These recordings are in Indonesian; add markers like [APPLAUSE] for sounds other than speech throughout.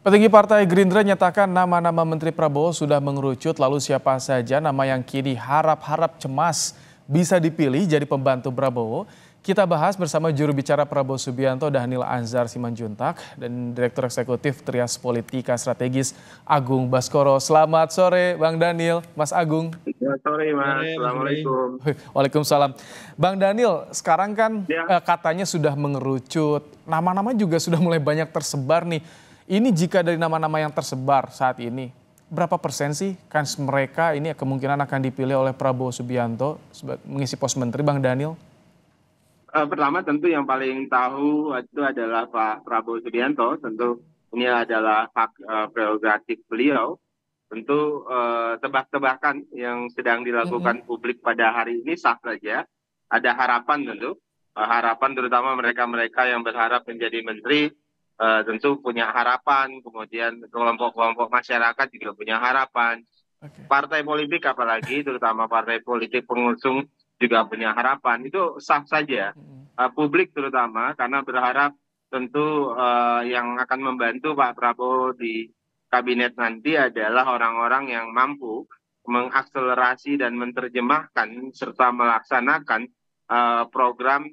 Petinggi Partai Gerindra nyatakan nama-nama Menteri Prabowo sudah mengerucut lalu siapa saja nama yang kini harap-harap cemas bisa dipilih jadi pembantu Prabowo. Kita bahas bersama juru bicara Prabowo Subianto Dhanil Anzar Simanjuntak dan Direktur Eksekutif Trias Politika Strategis Agung Baskoro. Selamat sore Bang Daniel, Mas Agung. Selamat sore Mas, Assalamualaikum. Waalaikumsalam. Bang Daniel, sekarang kan ya. Eh, katanya sudah mengerucut, nama-nama juga sudah mulai banyak tersebar nih ini jika dari nama-nama yang tersebar saat ini, berapa persen sih kans mereka ini kemungkinan akan dipilih oleh Prabowo Subianto mengisi pos menteri, Bang Daniel? Eh, pertama tentu yang paling tahu itu adalah Pak Prabowo Subianto. Tentu ini adalah hak eh, prerogatif beliau. Tentu eh, tebak-tebakan yang sedang dilakukan publik pada hari ini sah saja. Ada harapan tentu, harapan terutama mereka-mereka yang berharap menjadi menteri uh, tentu punya harapan, kemudian kelompok-kelompok masyarakat juga punya harapan. Okay. Partai politik apalagi terutama partai politik pengusung juga punya harapan. Itu sah saja. Uh, publik terutama karena berharap tentu uh, yang akan membantu Pak Prabowo di kabinet nanti adalah orang-orang yang mampu mengakselerasi dan menerjemahkan serta melaksanakan uh, program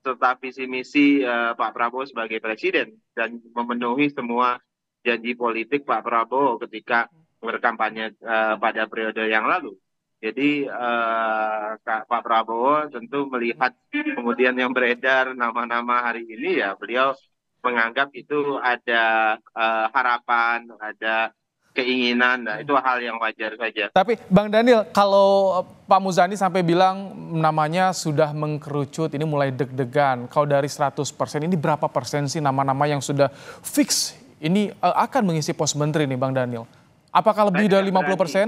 serta visi misi uh, Pak Prabowo sebagai presiden dan memenuhi semua janji politik Pak Prabowo ketika berkampanye uh, pada periode yang lalu. Jadi uh, Pak Prabowo tentu melihat kemudian yang beredar nama-nama hari ini ya beliau menganggap itu ada uh, harapan, ada keinginan. Nah, hmm. itu hal yang wajar saja. Tapi Bang Daniel, kalau Pak Muzani sampai bilang namanya sudah mengkerucut, ini mulai deg-degan. Kalau dari 100 persen, ini berapa persen sih nama-nama yang sudah fix ini eh, akan mengisi pos menteri nih Bang Daniel? Apakah lebih saya dari 50 persen?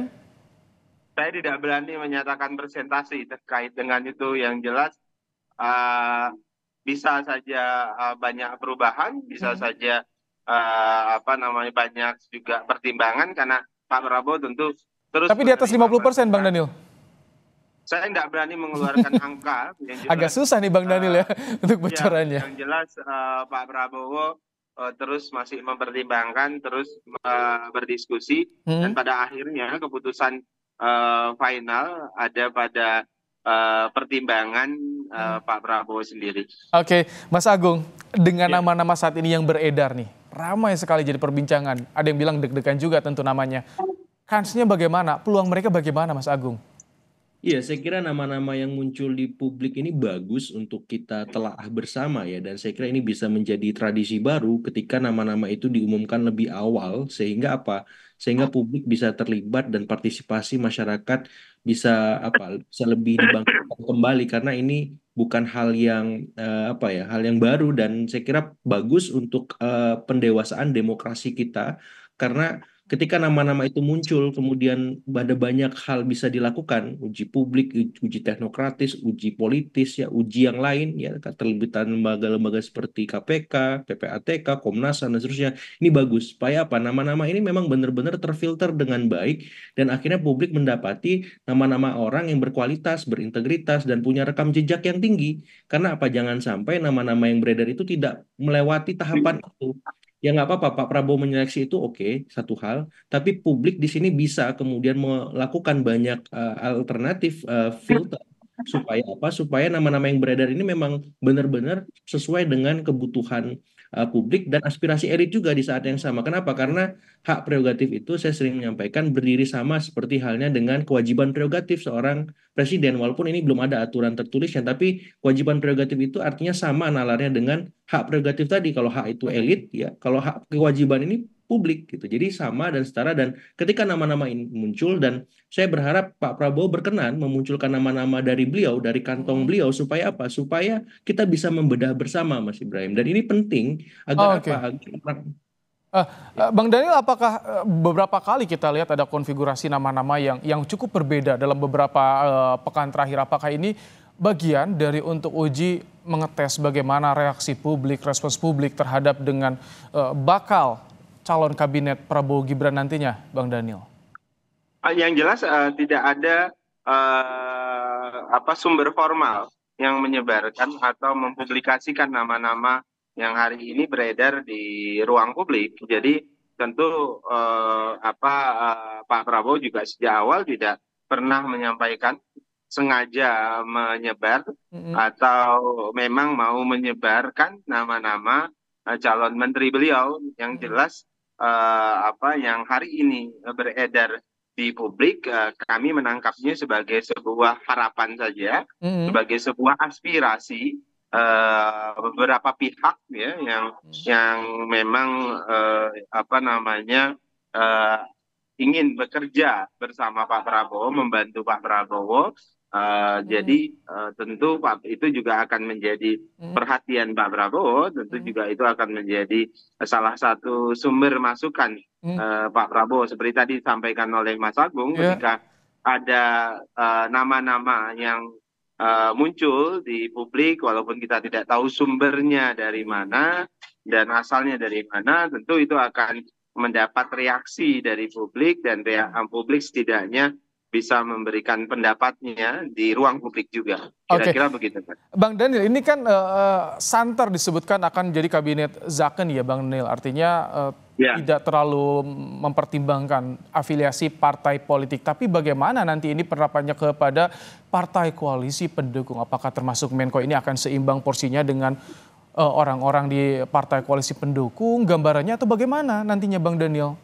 Saya tidak berani menyatakan presentasi terkait dengan itu. Yang jelas uh, bisa saja uh, banyak perubahan, bisa hmm. saja uh, apa namanya banyak juga pertimbangan karena Pak Prabowo tentu terus Tapi di atas 50 persen Bang Daniel. Saya tidak berani mengeluarkan [LAUGHS] angka. jelas, Agak susah nih Bang Daniel uh, ya eh, untuk iya, bocorannya. yang jelas uh, Pak Prabowo uh, terus masih mempertimbangkan, terus uh, berdiskusi hmm. dan pada akhirnya keputusan uh, final ada pada uh, pertimbangan uh, Pak Prabowo sendiri. Oke, okay. Mas Agung, dengan iya. nama-nama yeah. saat ini yang beredar nih, ramai sekali jadi perbincangan. Ada yang bilang deg-degan juga tentu namanya. Kansnya bagaimana? Peluang mereka bagaimana, Mas Agung? Iya, saya kira nama-nama yang muncul di publik ini bagus untuk kita telah bersama ya. Dan saya kira ini bisa menjadi tradisi baru ketika nama-nama itu diumumkan lebih awal. Sehingga apa? Sehingga publik bisa terlibat dan partisipasi masyarakat bisa apa bisa lebih dibangkitkan kembali. Karena ini bukan hal yang uh, apa ya, hal yang baru dan saya kira bagus untuk uh, pendewasaan demokrasi kita karena ketika nama-nama itu muncul, kemudian ada banyak hal bisa dilakukan, uji publik, uji teknokratis, uji politis, ya uji yang lain, ya keterlibatan lembaga-lembaga seperti KPK, PPATK, Komnas dan seterusnya. Ini bagus supaya apa? Nama-nama ini memang benar-benar terfilter dengan baik dan akhirnya publik mendapati nama-nama orang yang berkualitas, berintegritas, dan punya rekam jejak yang tinggi. Karena apa? Jangan sampai nama-nama yang beredar itu tidak melewati tahapan itu ya nggak apa-apa Pak Prabowo menyeleksi itu oke okay, satu hal, tapi publik di sini bisa kemudian melakukan banyak uh, alternatif uh, filter supaya apa supaya nama-nama yang beredar ini memang benar-benar sesuai dengan kebutuhan uh, publik dan aspirasi elit juga di saat yang sama kenapa karena hak prerogatif itu saya sering menyampaikan berdiri sama seperti halnya dengan kewajiban prerogatif seorang presiden walaupun ini belum ada aturan tertulisnya tapi kewajiban prerogatif itu artinya sama nalarnya dengan hak prerogatif tadi kalau hak itu elit ya kalau hak kewajiban ini publik gitu. Jadi sama dan setara dan ketika nama-nama ini muncul dan saya berharap Pak Prabowo berkenan memunculkan nama-nama dari beliau dari kantong hmm. beliau supaya apa? Supaya kita bisa membedah bersama Mas Ibrahim. Dan ini penting agar oh, okay. apa? Agar Uh, uh, Bang Daniel, apakah eh, beberapa kali kita lihat ada konfigurasi nama-nama yang yang cukup berbeda dalam beberapa uh, pekan terakhir? Apakah ini bagian dari untuk uji mengetes bagaimana reaksi publik, respons publik terhadap dengan uh, bakal calon kabinet Prabowo Gibran nantinya, Bang Daniel? Ah, yang jelas uh, tidak ada uh, apa sumber formal yang menyebarkan atau mempublikasikan nama-nama yang hari ini beredar di ruang publik. Jadi tentu uh, apa uh, Pak Prabowo juga sejak awal tidak pernah menyampaikan sengaja menyebar mm-hmm. atau memang mau menyebarkan nama-nama calon menteri beliau yang jelas uh, apa yang hari ini beredar di publik uh, kami menangkapnya sebagai sebuah harapan saja mm -hmm. sebagai sebuah aspirasi uh, beberapa pihak ya yang mm-hmm. yang memang uh, apa namanya uh, ingin bekerja bersama Pak Prabowo membantu Pak Prabowo Uh, hmm. Jadi uh, tentu Pak itu juga akan menjadi hmm. perhatian Pak Prabowo, tentu hmm. juga itu akan menjadi salah satu sumber masukan hmm. uh, Pak Prabowo. Seperti tadi disampaikan oleh Mas Agung, yeah. ketika ada nama-nama uh, yang uh, muncul di publik, walaupun kita tidak tahu sumbernya dari mana dan asalnya dari mana, tentu itu akan mendapat reaksi dari publik dan reaksi hmm. publik setidaknya bisa memberikan pendapatnya di ruang publik juga. Kira-kira okay. begitu, Pak. Bang Daniel, ini kan uh, santer disebutkan akan jadi kabinet Zaken ya, Bang Daniel. Artinya uh, eh, yeah. tidak terlalu mempertimbangkan afiliasi partai politik. Tapi bagaimana nanti ini penerapannya kepada partai koalisi pendukung? Apakah termasuk Menko ini akan seimbang porsinya dengan orang-orang uh, orang -orang di partai koalisi pendukung? Gambarannya atau bagaimana nantinya, Bang Daniel?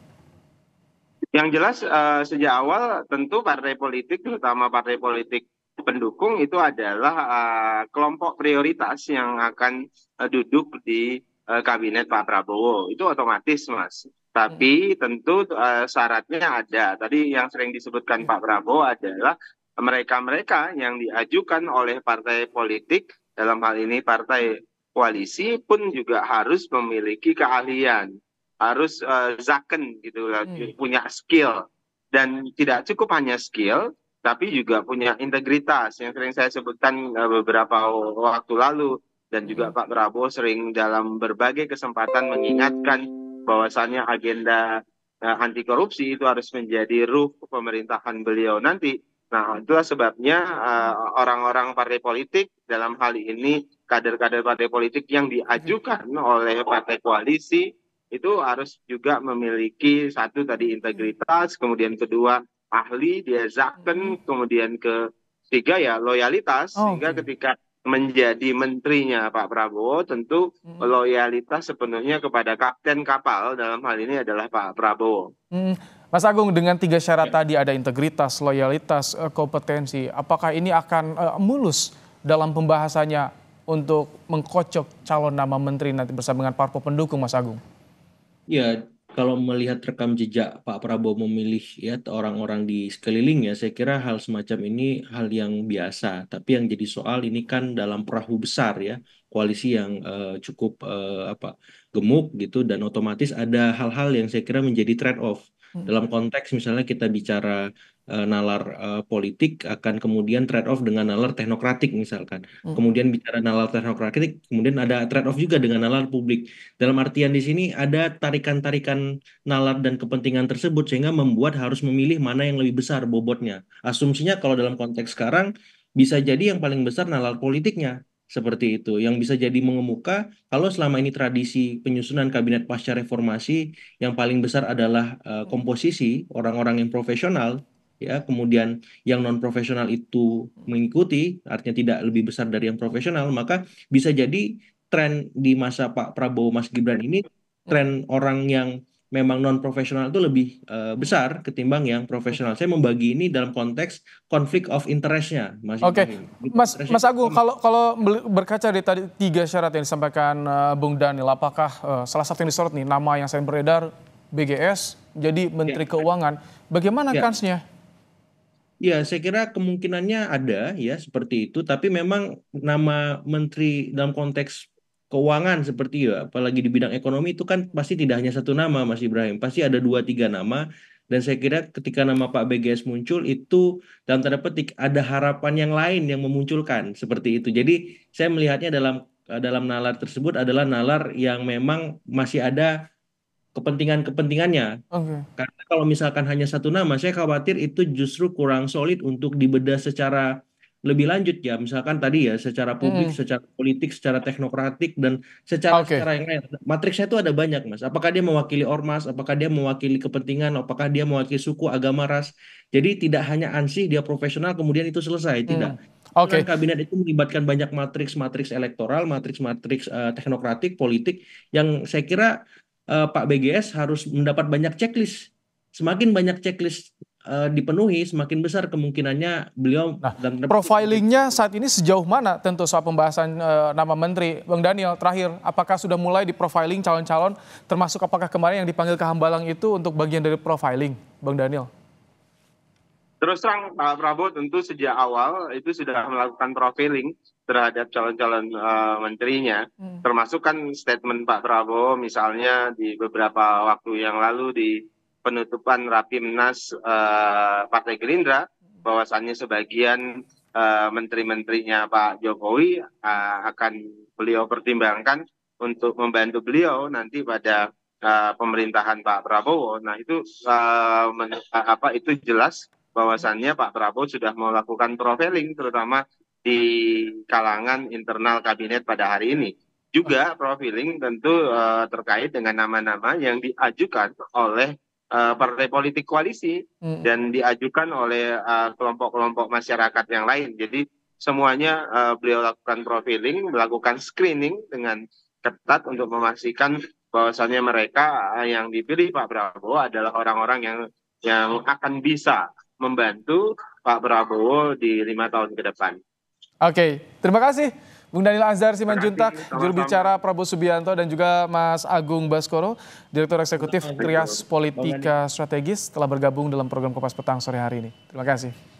Yang jelas uh, sejak awal tentu partai politik terutama partai politik pendukung itu adalah uh, kelompok prioritas yang akan uh, duduk di uh, kabinet Pak Prabowo. Itu otomatis, Mas. Tapi hmm. tentu uh, syaratnya ada. Tadi yang sering disebutkan hmm. Pak Prabowo adalah mereka-mereka yang diajukan oleh partai politik dalam hal ini partai hmm. koalisi pun juga harus memiliki keahlian harus uh, zaken gitu lah, hmm. punya skill dan tidak cukup hanya skill tapi juga punya integritas yang sering saya sebutkan uh, beberapa waktu lalu dan juga hmm. Pak Prabowo sering dalam berbagai kesempatan mengingatkan bahwasannya agenda uh, anti korupsi itu harus menjadi ruh pemerintahan beliau nanti. Nah, itulah sebabnya orang uh, orang -orang partai politik dalam hal ini kader-kader partai politik yang hmm. diajukan oleh partai koalisi itu harus juga memiliki satu tadi integritas, kemudian kedua ahli dia zakten, hmm. kemudian ketiga ya loyalitas oh, sehingga okay. ketika menjadi menterinya Pak Prabowo tentu hmm. loyalitas sepenuhnya kepada kapten kapal dalam hal ini adalah Pak Prabowo. Hmm. Mas Agung dengan tiga syarat ya. tadi ada integritas, loyalitas, eh, kompetensi. Apakah ini akan uh, mulus dalam pembahasannya untuk mengkocok calon nama menteri nanti bersama dengan parpol pendukung Mas Agung? Ya, kalau melihat rekam jejak Pak Prabowo memilih ya orang-orang di sekelilingnya, saya kira hal semacam ini hal yang biasa. Tapi yang jadi soal ini kan dalam perahu besar ya, koalisi yang uh, cukup uh, apa gemuk gitu dan otomatis ada hal-hal yang saya kira menjadi trade off. Hmm. Dalam konteks misalnya kita bicara Eh, nalar uh, politik akan kemudian trade off dengan nalar teknokratik misalkan. Hmm. Kemudian bicara nalar teknokratik, kemudian ada trade off juga dengan nalar publik. Dalam artian di sini ada tarikan-tarikan nalar dan kepentingan tersebut sehingga membuat harus memilih mana yang lebih besar bobotnya. Asumsinya kalau dalam konteks sekarang bisa jadi yang paling besar nalar politiknya seperti itu yang bisa jadi mengemuka kalau selama ini tradisi penyusunan kabinet pasca reformasi yang paling besar adalah uh, komposisi orang-orang yang profesional ya kemudian yang non profesional itu mengikuti artinya tidak lebih besar dari yang profesional maka bisa jadi tren di masa Pak Prabowo Mas Gibran ini tren orang yang memang non profesional itu lebih uh, besar ketimbang yang profesional. Saya membagi ini dalam konteks konflik of interestnya, Mas. Oke, okay. Mas Mas Agung, kalau kalau berkaca dari tadi tiga syarat yang disampaikan uh, Bung Daniel, apakah uh, salah satu yang disorot nih nama yang saya beredar BGS jadi Menteri ya. Keuangan, bagaimana ya. kansnya? Ya, saya kira kemungkinannya ada ya seperti itu, tapi memang nama menteri dalam konteks keuangan seperti ya, apalagi di bidang ekonomi itu kan pasti tidak hanya satu nama Mas Ibrahim, pasti ada dua tiga nama dan saya kira ketika nama Pak BGS muncul itu dalam tanda petik ada harapan yang lain yang memunculkan seperti itu. Jadi saya melihatnya dalam eh, dalam nalar tersebut adalah nalar yang memang masih ada kepentingan-kepentingannya. Okay. Karena kalau misalkan hanya satu nama, saya khawatir itu justru kurang solid untuk dibedah secara lebih lanjut ya. Misalkan tadi ya secara publik, hmm. secara politik, secara teknokratik dan secara okay. secara yang lain. Matriksnya itu ada banyak, Mas. Apakah dia mewakili ormas, apakah dia mewakili kepentingan, apakah dia mewakili suku, agama, ras. Jadi tidak hanya ansih dia profesional kemudian itu selesai, hmm. tidak. Mm. Okay. kabinet itu melibatkan banyak matriks-matriks elektoral, matriks-matriks uh, eh, teknokratik, politik yang saya kira uh, Pak BGS harus mendapat banyak checklist. Semakin banyak checklist uh, dipenuhi, semakin besar kemungkinannya beliau. Nah, profilingnya saat ini sejauh mana tentu soal pembahasan uh, nama menteri, Bang Daniel. Terakhir, apakah sudah mulai di profiling calon-calon, termasuk apakah kemarin yang dipanggil ke Hambalang itu untuk bagian dari profiling, Bang Daniel? Terus terang Pak Prabowo tentu sejak awal itu sudah melakukan profiling terhadap calon-calon uh, menterinya, hmm. termasuk kan statement Pak Prabowo misalnya di beberapa waktu yang lalu di penutupan Rapimnas uh, eh, Partai Gerindra, bahwasannya sebagian uh, menteri-menterinya Pak Jokowi uh, akan beliau pertimbangkan untuk membantu beliau nanti pada uh, pemerintahan Pak Prabowo. Nah itu uh, apa itu jelas bahwasannya Pak Prabowo sudah melakukan profiling terutama di kalangan internal kabinet pada hari ini. Juga profiling tentu uh, terkait dengan nama-nama yang diajukan oleh uh, partai politik koalisi hmm. dan diajukan oleh eh, kelompok-kelompok uh, masyarakat yang lain. Jadi semuanya uh, beliau lakukan profiling, melakukan screening dengan ketat untuk memastikan bahwasannya mereka yang dipilih Pak Prabowo adalah orang-orang yang yang akan bisa membantu Pak Prabowo di lima tahun ke depan. Oke, terima kasih Bung Daniel Azhar Simanjuntak, juru bicara Prabowo Subianto dan juga Mas Agung Baskoro, Direktur Eksekutif Trias Politika Strategis telah bergabung dalam program Kopas Petang sore hari ini. Terima kasih.